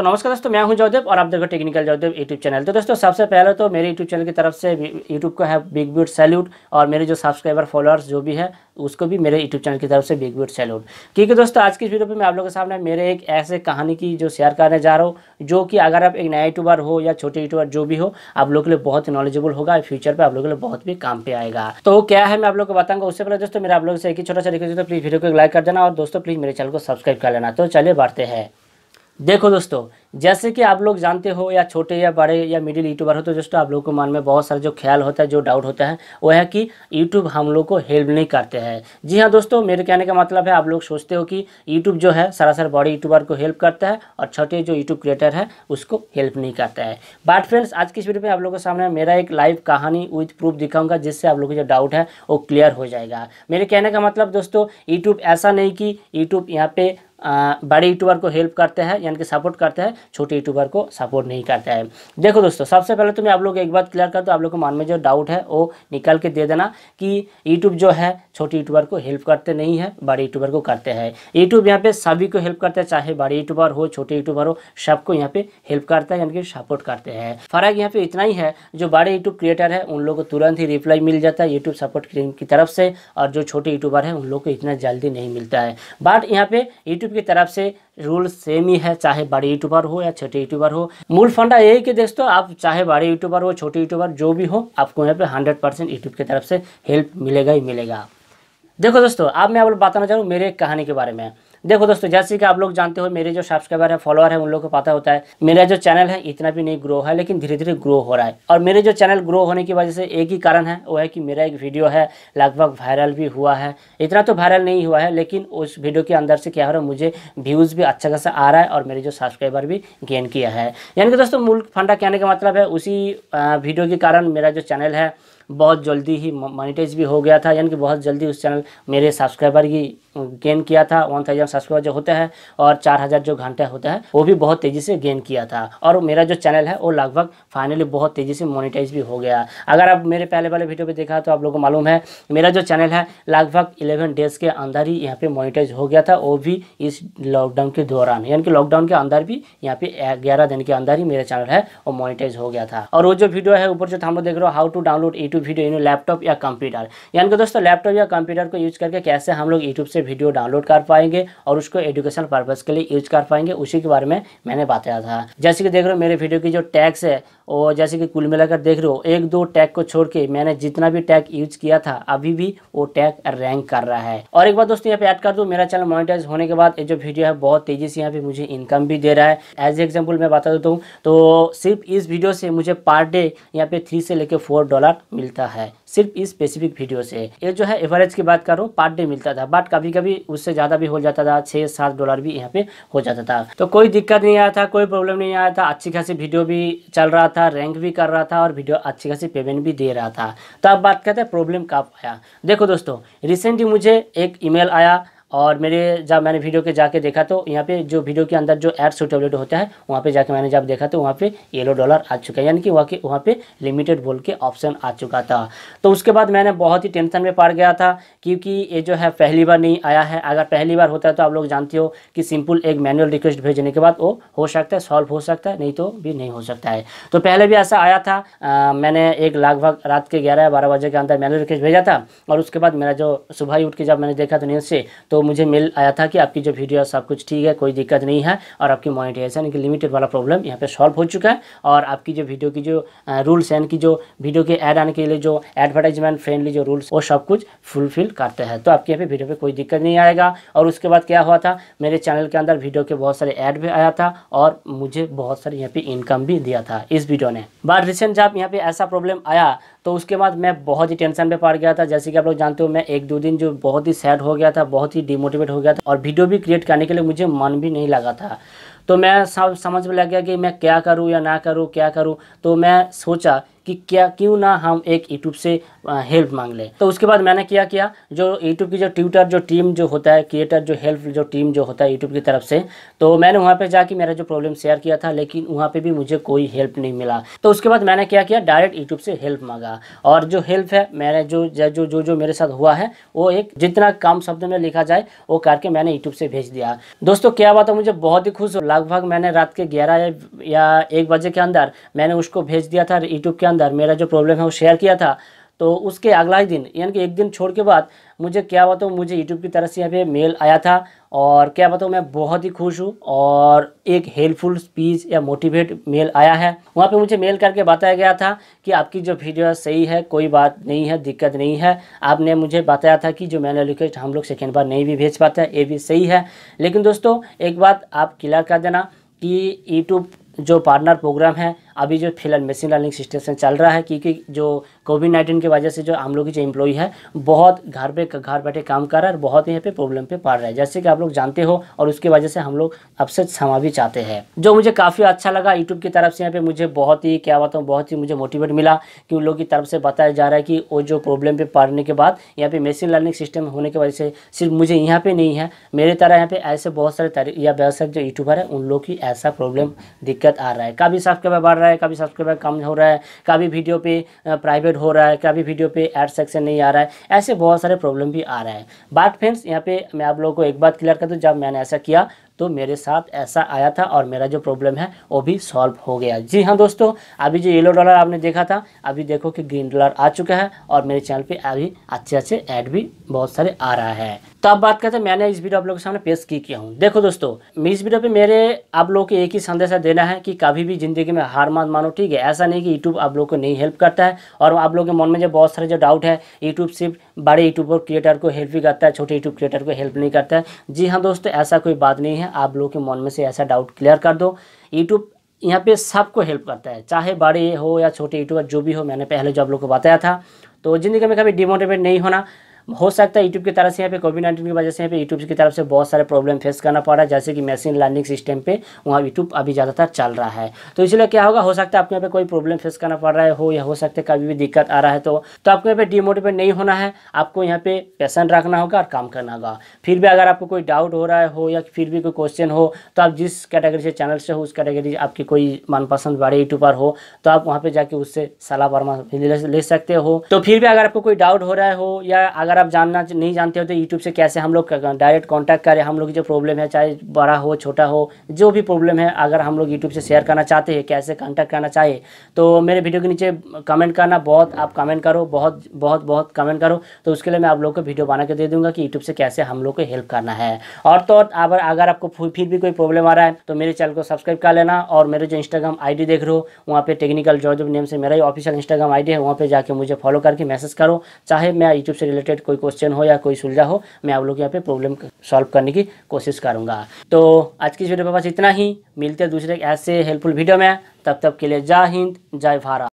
तो नमस्कार दोस्तों मैं हूं जयदेव और आप देखो टेक्निकल जयदेव यूट्यूब चैनल तो दोस्तों सबसे पहले तो मेरे यूट्यूब चैनल की तरफ से यूट्यूब का है बिग ब्यूट सैल्यूट और मेरे जो सब्सक्राइबर फॉलोअर्स जो भी है उसको भी मेरे यूट्यूब चैनल की तरफ से बिग ब्यूट सैल्यूट क्योंकि दोस्तों आज की वीडियो पर मैं आप लोगों के सामने मेरे एक ऐसे कहानी की जो शेयर करने जा रहा हूँ जो कि अगर आप एक नया यूट्यूबर हो या छोटे यूट्यूबर जो भी हो आप लोग के लिए बहुत नॉलेजेबल होगा फ्यूचर पर आप लोगों के लिए बहुत भी काम पे आएगा तो क्या है मैं आप लोग को बताऊंगा उससे पहले दोस्तों मेरे आप लोग से एक छोटा सा रिक्वेस्ट है प्लीज़ वीडियो तो को लाइक कर देना और दोस्तों प्लीज़ मेरे चैनल को सब्सक्राइब कर लेना तो चलिए बढ़ते हैं देखो दोस्तों जैसे कि आप लोग जानते हो या छोटे या बड़े या मिडिल यूट्यूबर हो तो दोस्तों आप लोगों के मन में बहुत सारे जो ख्याल होता है जो डाउट होता है वो है कि यूट्यूब हम लोग को हेल्प नहीं करते हैं जी हाँ दोस्तों मेरे कहने का मतलब है आप लोग सोचते हो कि यूट्यूब जो है सरासर बड़े यूट्यूबर को हेल्प करता है और छोटे जो यूट्यूब क्रिएटर है उसको हेल्प नहीं करता है बट फ्रेंड्स आज की इस वीडियो में आप लोगों के सामने मेरा एक लाइव कहानी विथ प्रूफ दिखाऊंगा जिससे आप लोग जो डाउट है वो क्लियर हो जाएगा मेरे कहने का मतलब दोस्तों यूट्यूब ऐसा नहीं कि यूट्यूब यहाँ पर बड़े यूट्यूबर को हेल्प करते हैं यानी कि सपोर्ट करते हैं छोटे यूट्यूबर को सपोर्ट नहीं करते हैं देखो दोस्तों सबसे पहले तो मैं आप लोग एक बात क्लियर करता हूँ आप लोग के मन में जो डाउट है वो निकाल के दे देना कि यूट्यूब जो है छोटे यूट्यूबर को हेल्प करते नहीं है बड़े यूट्यूबर को करते हैं यूट्यूब यहाँ पे सभी को हेल्प करते हैं चाहे बड़े यूट्यूबर हो छोटे यूट्यूबर हो सबको यहाँ पे हेल्प करता है यानी कि सपोर्ट करते हैं फ़र्क यहाँ पे इतना ही है जो बड़े यूट्यूब क्रिएटर है उन लोगों को तुरंत ही रिप्लाई मिल जाता है यूट्यूब सपोर्ट की तरफ से और जो छोटे यूट्यूबर है उन लोग को इतना जल्दी नहीं मिलता है बट यहाँ पे यूट्यूब यूट्यूब की तरफ से रूल सेम ही है चाहे बड़े यूट्यूबर हो या छोटे यूट्यूबर हो मूल फंडा यही कि दोस्तों आप चाहे बड़े यूट्यूबर हो छोटे यूट्यूबर जो भी हो आपको यहाँ पे हंड्रेड परसेंट यूट्यूब की तरफ से हेल्प मिलेगा ही मिलेगा देखो दोस्तों आप मैं आप बताना चाहूँ मेरे कहानी के बारे में देखो दोस्तों जैसे कि आप लोग जानते हो मेरे जो सब्सक्राइबर है फॉलोअर है उन लोगों को पता होता है मेरा जो चैनल है इतना भी नहीं ग्रो है लेकिन धीरे धीरे ग्रो हो रहा है और मेरे जो चैनल ग्रो होने की वजह से एक ही कारण है वो है कि मेरा एक वीडियो है लगभग वायरल भी हुआ है इतना तो वायरल नहीं हुआ है लेकिन उस वीडियो के अंदर से क्या हो रहा है मुझे व्यूज़ भी अच्छा खासा आ रहा है और मेरे जो सब्सक्राइबर भी गेन किया है यानी कि दोस्तों मूल फंडा कहने का मतलब है उसी वीडियो के कारण मेरा जो चैनल है बहुत जल्दी ही मोनिटाइज भी हो गया था यानी कि बहुत जल्दी उस चैनल मेरे सब्सक्राइबर की गेन किया था वन थाउजेंड सब्सक्राइबर जो होता है और चार हज़ार जो घंटा होता है वो भी बहुत तेज़ी से गेन किया था और मेरा जो चैनल है वो लगभग फाइनली बहुत तेज़ी से मोनिटाइज भी हो गया अगर आप मेरे पहले वाले वीडियो पर देखा तो आप लोगों को मालूम है मेरा जो चैनल है लगभग इलेवन डेज़ के अंदर ही यहाँ पर मोनिटाइज हो गया था वो भी इस लॉकडाउन के दौरान यानी कि लॉकडाउन के अंदर भी यहाँ पे ग्यारह दिन के अंदर ही मेरा चैनल है वो मोनिटाइज हो गया था और वो जो वीडियो है ऊपर जो हम लोग देख रहे हो how to download YouTube YouTube video in laptop या कंप्यूटर यानी कि दोस्तों लैपटॉप या कंप्यूटर को यूज करके कैसे हम लोग यूट्यूब से वीडियो डाउनलोड कर पाएंगे और उसको एजुकेशन पर्पज़ के लिए यूज कर पाएंगे उसी के बारे में मैंने बताया था जैसे कि देख रहे हो मेरे वीडियो की जो टैक्स है और जैसे कि कुल मिलाकर देख रहे हो एक दो टैग को छोड़ के मैंने जितना भी टैग यूज किया था अभी भी वो टैग रैंक कर रहा है और एक बार दोस्तों यहाँ पे ऐड कर दो मेरा चैनल मोनिटाइज होने के बाद ये जो वीडियो है बहुत तेजी से यहाँ पे मुझे इनकम भी दे रहा है एज एग्जाम्पल मैं बता देता हूँ तो सिर्फ इस वीडियो से मुझे पर डे यहाँ पे थ्री से लेकर फोर डॉलर मिल मिलता है सिर्फ इस स्पेसिफिक वीडियो से ये जो है एवरेज की बात करूँ पार्ट डे मिलता था बट कभी कभी उससे ज़्यादा भी हो जाता था छह सात डॉलर भी यहाँ पे हो जाता था तो कोई दिक्कत नहीं आया था कोई प्रॉब्लम नहीं आया था अच्छी खासी वीडियो भी चल रहा था रैंक भी कर रहा था और वीडियो अच्छी खासी पेमेंट भी दे रहा था तो अब बात करते हैं प्रॉब्लम कब आया देखो दोस्तों रिसेंटली मुझे एक ईमेल आया और मेरे जब मैंने वीडियो के जाके देखा तो यहाँ पे जो वीडियो के अंदर जो एड सुटेबिलिटी होता है वहाँ पे जाके मैंने जब देखा तो वहाँ पे येलो डॉलर आ चुका है यानी कि वहाँ के वहाँ पे लिमिटेड बोल के ऑप्शन आ चुका था तो उसके बाद मैंने बहुत ही टेंशन में पड़ गया था क्योंकि ये जो है पहली बार नहीं आया है अगर पहली बार होता है तो आप लोग जानते हो कि सिंपल एक मैनुअल रिक्वेस्ट भेजने के बाद वो हो सकता है सॉल्व हो सकता है नहीं तो भी नहीं हो सकता है तो पहले भी ऐसा आया था मैंने एक लगभग रात के ग्यारह बारह बजे के अंदर मैनुअल रिक्वेस्ट भेजा था और उसके बाद मेरा जो सुबह ही उठ के जब मैंने देखा तो न्यूज़ से तो मुझे मेल आया था कि आपकी जो वीडियो सब कुछ ठीक है कोई दिक्कत नहीं है और आपकी मोनिटाइजेशन की लिमिटेड वाला प्रॉब्लम यहाँ पे सॉल्व हो चुका है और आपकी जो वीडियो की जो रूल्स हैं की जो वीडियो के ऐड आने के लिए जो एडवर्टाइजमेंट फ्रेंडली जो रूल्स वो सब कुछ फुलफिल करते हैं तो आपके यहाँ पे वीडियो पे कोई दिक्कत नहीं आएगा और उसके बाद क्या हुआ था मेरे चैनल के अंदर वीडियो के बहुत सारे ऐड भी आया था और मुझे बहुत सारे यहाँ पे इनकम भी दिया था इस वीडियो ने बट रिसेंट जब यहाँ पे ऐसा प्रॉब्लम आया तो उसके बाद मैं बहुत ही टेंशन में पड़ गया था जैसे कि आप लोग जानते हो मैं एक दो दिन जो बहुत ही सैड हो गया था बहुत ही डिमोटिवेट हो गया था और वीडियो भी क्रिएट करने के लिए मुझे मन भी नहीं लगा था तो मैं सब समझ में लग गया कि मैं क्या करूँ या ना करूँ क्या करूँ तो मैं सोचा कि क्या क्यों ना हम एक यूट्यूब से हेल्प मांग लें तो उसके बाद मैंने क्या किया जो यूट्यूब की जो ट्यूटर जो टीम जो होता है क्रिएटर जो हेल्प जो टीम जो होता है यूट्यूब की तरफ से तो मैंने वहाँ पर जाके मेरा जो प्रॉब्लम शेयर किया था लेकिन वहाँ पर भी मुझे कोई हेल्प नहीं मिला तो उसके बाद मैंने क्या किया डायरेक्ट यूट्यूब से हेल्प मांगा और जो हेल्प है मैंने जो जो जो जो मेरे साथ हुआ है वो एक जितना कम शब्द में लिखा जाए वो करके मैंने यूट्यूब से भेज दिया दोस्तों क्या बात है मुझे बहुत ही खुश लगभग मैंने रात के ग्यारह या एक बजे के अंदर मैंने उसको भेज दिया था यूट्यूब के अंदर अंदर मेरा जो प्रॉब्लम है वो शेयर किया था तो उसके अगला ही दिन यानी कि एक दिन छोड़ के बाद मुझे क्या बताऊँ मुझे यूट्यूब की तरफ से यहाँ पे मेल आया था और क्या बताऊँ मैं बहुत ही खुश हूँ और एक हेल्पफुल स्पीच या मोटिवेट मेल आया है वहाँ पे मुझे मेल करके बताया गया था कि आपकी जो वीडियो सही है कोई बात नहीं है दिक्कत नहीं है आपने मुझे बताया था कि जो मैंने रिक्वेस्ट हम लोग सेकेंड बार नहीं भी भेज पाते ये भी सही है लेकिन दोस्तों एक बात आप क्लियर कर देना कि यूट्यूब जो पार्टनर प्रोग्राम है अभी जो फिलहाल मशीन लर्निंग सिस्टम से चल रहा है क्योंकि जो कोविड नाइन्टीन की वजह से जो हम लोग की जो एम्प्लॉई है बहुत घर पे घर बैठे काम कर रहा है और बहुत यहाँ पे प्रॉब्लम पे पड़ रहा है जैसे कि आप लोग जानते हो और उसकी वजह से हम लोग से क्षमा भी चाहते हैं जो मुझे काफ़ी अच्छा लगा यूट्यूब की तरफ से यहाँ पे मुझे बहुत ही क्या बताऊँ बहुत ही मुझे मोटिवेट मिला कि उन लोगों की तरफ से बताया जा रहा है कि वो जो प्रॉब्लम पे पड़ने के बाद यहाँ पे मशीन लर्निंग सिस्टम होने की वजह से सिर्फ मुझे यहाँ पे नहीं है मेरे तरह यहाँ पे ऐसे बहुत सारे या व्यवसाय जो यूट्यूबर है उन लोग की ऐसा प्रॉब्लम दिक्कत आ रहा है काफ़ी साफ के बाद रहा है कभी सब्सक्राइबर कम हो रहा है कभी वीडियो पे प्राइवेट हो रहा है कभी वीडियो पे एड सेक्शन नहीं आ रहा है ऐसे बहुत सारे प्रॉब्लम भी आ रहा है बात फ्रेंड्स यहाँ पे मैं आप लोगों को एक बात क्लियर कर दूँ जब मैंने ऐसा किया तो मेरे साथ ऐसा आया था और मेरा जो प्रॉब्लम है वो भी सॉल्व हो गया जी हाँ दोस्तों अभी जो येलो डॉलर आपने देखा था अभी देखो कि ग्रीन डॉलर आ चुका है और मेरे चैनल पे अभी अच्छे अच्छे ऐड भी बहुत सारे आ रहा है तो अब बात करते हैं मैंने इस वीडियो आप लोगों के सामने पेश की किया हूँ देखो दोस्तों इस वीडियो पे मेरे आप लोगों को एक ही संदेशा देना है कि कभी भी ज़िंदगी में हार मत मानो ठीक है ऐसा नहीं कि यूट्यूब आप लोगों को नहीं हेल्प करता है और आप लोगों के मन में जो बहुत सारे जो डाउट है यूट्यूब सिर्फ बड़े यूट्यूबर क्रिएटर को हेल्प ही करता है छोटे यूट्यूब क्रिएटर को हेल्प नहीं करता है जी हाँ दोस्तों ऐसा कोई बात नहीं है आप लोगों के मन में से ऐसा डाउट क्लियर कर दो यूट्यूब यहाँ पे सबको हेल्प करता है चाहे बड़े हो या छोटे यूट्यूबर जो भी हो मैंने पहले जो आप लोग को बताया था तो ज़िंदगी में कभी डिमोटिवेट नहीं होना हो सकता है यूट्यूब की तरफ से यहाँ पे कोविड नाइन्टीन की वजह से यहाँ पे यूट्यूब की तरफ से बहुत सारे प्रॉब्लम फेस करना पड़ रहा है जैसे कि मशीन लर्निंग सिस्टम पे वहाँ यूट्यूब अभी ज़्यादातर चल रहा है तो इसलिए क्या होगा हो सकता है आपको यहाँ पे कोई प्रॉब्लम फेस करना पड़ रहा है हो या हो सकता है कभी भी दिक्कत आ रहा है तो, तो आपको यहाँ पे डिमोटिवेट नहीं होना है आपको यहाँ पे पैसन रखना होगा और काम करना होगा फिर भी अगर आपको कोई डाउट हो रहा है हो या फिर भी कोई क्वेश्चन हो तो आप जिस कैटेगरी से चैनल से हो उस कैटेगरी आपकी कोई मनपसंद बड़े यूट्यूबर हो तो आप वहाँ पर जाके उससे सलाह परमा ले सकते हो तो फिर भी अगर आपको कोई डाउट हो रहा है हो या अगर आप जानना नहीं जानते हो तो यूट्यूब से कैसे हम लोग डायरेक्ट कॉन्टैक्ट करें हम लोग की जो प्रॉब्लम है चाहे बड़ा हो छोटा हो जो भी प्रॉब्लम है अगर हम लोग यूट्यूब से शेयर करना चाहते हैं कैसे कॉन्टैक्ट करना चाहिए तो मेरे वीडियो के नीचे कमेंट करना बहुत आप कमेंट करो बहुत बहुत बहुत कमेंट करो तो उसके लिए मैं आप लोग को वीडियो बना के दे दूँगा कि यूट्यूब से कैसे हम लोग को हेल्प करना है और तो अगर अगर आपको फिर भी कोई प्रॉब्लम आ रहा है तो मेरे चैनल को सब्सक्राइब कर लेना और मेरे जो इंस्टाग्राम आई देख रहे हो वहाँ पे टेक्निकल जॉर्ज नेम से मेरा ही ऑफिशियल इंस्टाग्राम आई है वहाँ पे जाकर मुझे फॉलो करके मैसेज करो चाहे मैं यूट्यूब से रिलेटेड कोई क्वेश्चन हो या कोई सुलझा हो मैं आप लोग यहाँ पे प्रॉब्लम सॉल्व करने की कोशिश करूँगा तो आज की वीडियो में बस इतना ही मिलते हैं दूसरे ऐसे हेल्पफुल वीडियो में तब तक के लिए जय हिंद जय भारत